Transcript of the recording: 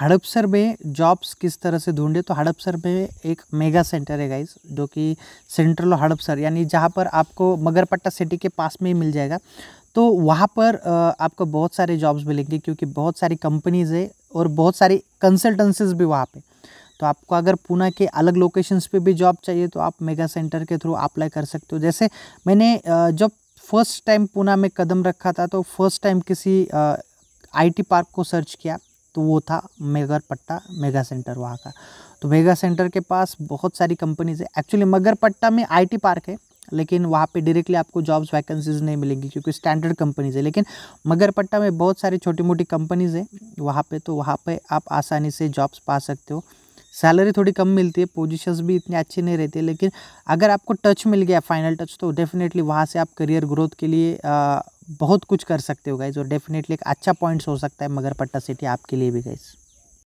हड़पसर में जॉब्स किस तरह से ढूंढे तो हड़पसर में एक मेगा सेंटर है गाइस जो कि सेंट्रल हड़पसर यानी जहाँ पर आपको मगरपट्टा सिटी के पास में ही मिल जाएगा तो वहाँ पर आपको बहुत सारे जॉब्स मिलेंगे क्योंकि बहुत सारी कंपनीज़ है और बहुत सारी कंसल्टेंसीज भी वहाँ पे तो आपको अगर पुणे के अलग लोकेशंस पे भी जॉब चाहिए तो आप मेगा सेंटर के थ्रू अप्लाई कर सकते हो जैसे मैंने जब फर्स्ट टाइम पुणे में कदम रखा था तो फर्स्ट टाइम किसी आईटी पार्क को सर्च किया तो वो था मेगर पट्टा मेगा सेंटर वहाँ का तो मेगा सेंटर के पास बहुत सारी कंपनीज है एक्चुअली मगर पट्टा में आईटी पार्क है लेकिन वहाँ पे डायरेक्टली आपको जॉब्स वैकेंसीज नहीं मिलेंगी क्योंकि स्टैंडर्ड कंपनीज है लेकिन मगरपट्टा में बहुत सारी छोटी मोटी कंपनीज है वहाँ पे तो वहाँ पे आप आसानी से जॉब्स पा सकते हो सैलरी थोड़ी कम मिलती है पोजीशंस भी इतनी अच्छी नहीं रहती लेकिन अगर आपको टच मिल गया फाइनल टच तो डेफिनेटली वहाँ से आप करियर ग्रोथ के लिए आ, बहुत कुछ कर सकते हो गाइज और डेफिनेटली एक अच्छा पॉइंट्स हो सकता है मगर पट्टा सिटी आपके लिए भी गाइज़